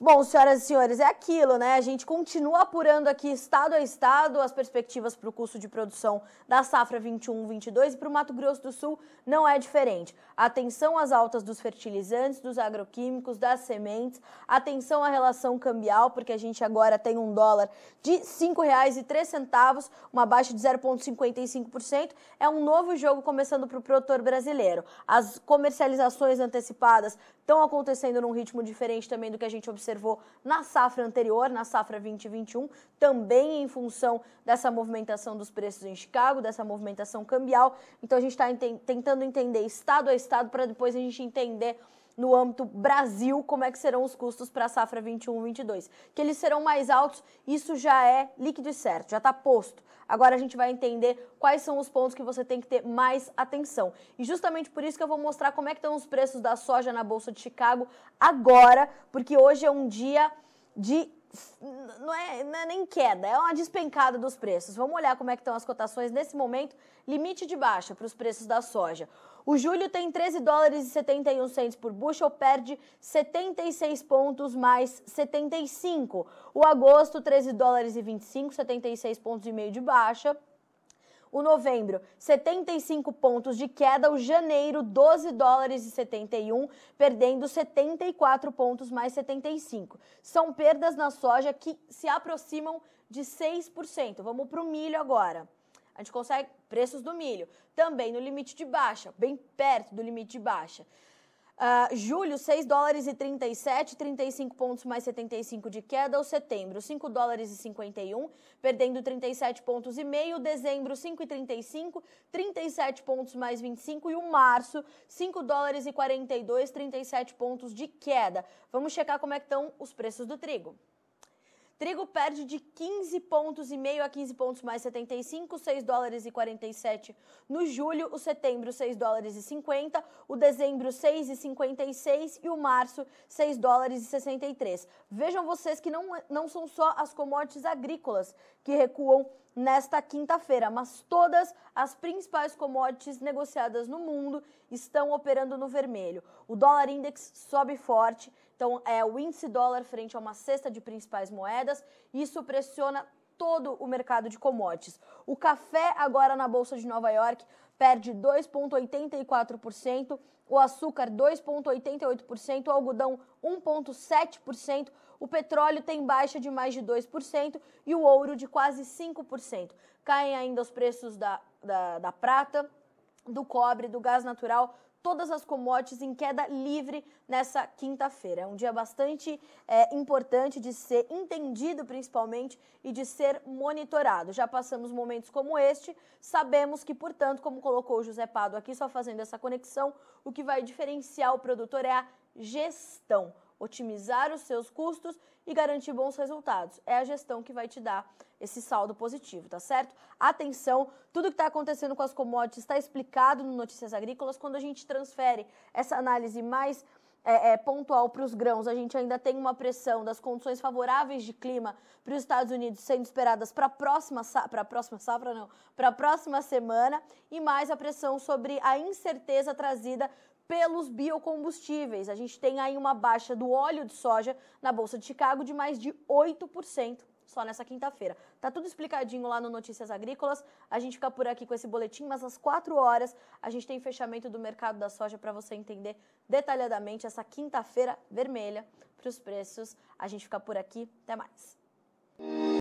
Bom, senhoras e senhores, é aquilo, né? A gente continua apurando aqui, estado a estado, as perspectivas para o custo de produção da safra 21-22 e para o Mato Grosso do Sul não é diferente. Atenção às altas dos fertilizantes, dos agroquímicos, das sementes, atenção à relação cambial, porque a gente agora tem um dólar de R$ 5,03, uma baixa de 0,55%. É um novo jogo começando para o produtor brasileiro. As comercializações antecipadas estão acontecendo num ritmo diferente também do que a gente observa observou na safra anterior, na safra 2021, também em função dessa movimentação dos preços em Chicago, dessa movimentação cambial. Então a gente está tentando entender estado a estado para depois a gente entender no âmbito Brasil, como é que serão os custos para a safra 21-22. Que eles serão mais altos, isso já é líquido e certo, já está posto. Agora a gente vai entender quais são os pontos que você tem que ter mais atenção. E justamente por isso que eu vou mostrar como é que estão os preços da soja na Bolsa de Chicago agora, porque hoje é um dia de não é, não é, nem queda, é uma despencada dos preços. Vamos olhar como é que estão as cotações nesse momento, limite de baixa para os preços da soja. O julho tem 13 dólares e 71 centes por bushel, perde 76 pontos mais 75. O agosto 13 dólares e 25, 76 pontos e meio de baixa. O novembro, 75 pontos de queda. O janeiro, 12 dólares e 71, perdendo 74 pontos mais 75. São perdas na soja que se aproximam de 6%. Vamos para o milho agora. A gente consegue preços do milho também no limite de baixa, bem perto do limite de baixa. Uh, julho, 6 dólares e 37, 35 pontos mais 75 de queda. Ou setembro, 5 dólares e 51, perdendo 37 pontos e meio. Dezembro, 5,35, 37 pontos mais 25. E o março, 5 dólares e 42, 37 pontos de queda. Vamos checar como é que estão os preços do trigo. Trigo perde de 15 pontos e meio a 15 pontos mais 75, 6 dólares e 47 no julho, o setembro 6 dólares e 50, o dezembro 6 e 56 e o março 6 dólares e 63. Vejam vocês que não, não são só as commodities agrícolas que recuam nesta quinta-feira, mas todas as principais commodities negociadas no mundo estão operando no vermelho. O dólar index sobe forte, então, é o índice dólar frente a uma cesta de principais moedas. Isso pressiona todo o mercado de commodities. O café, agora na Bolsa de Nova York, perde 2,84%, o açúcar 2,88%, o algodão 1,7%, o petróleo tem baixa de mais de 2% e o ouro de quase 5%. Caem ainda os preços da, da, da prata do cobre, do gás natural, todas as commodities em queda livre nessa quinta-feira. É um dia bastante é, importante de ser entendido, principalmente, e de ser monitorado. Já passamos momentos como este, sabemos que, portanto, como colocou o José Pado aqui, só fazendo essa conexão, o que vai diferenciar o produtor é a gestão otimizar os seus custos e garantir bons resultados. É a gestão que vai te dar esse saldo positivo, tá certo? Atenção, tudo que está acontecendo com as commodities está explicado no Notícias Agrícolas. Quando a gente transfere essa análise mais é, é, pontual para os grãos, a gente ainda tem uma pressão das condições favoráveis de clima para os Estados Unidos sendo esperadas para a próxima para próxima safra não, para a próxima semana e mais a pressão sobre a incerteza trazida pelos biocombustíveis. A gente tem aí uma baixa do óleo de soja na Bolsa de Chicago de mais de 8% só nessa quinta-feira. Tá tudo explicadinho lá no Notícias Agrícolas. A gente fica por aqui com esse boletim, mas às 4 horas a gente tem fechamento do mercado da soja para você entender detalhadamente essa quinta-feira vermelha para os preços. A gente fica por aqui. Até mais.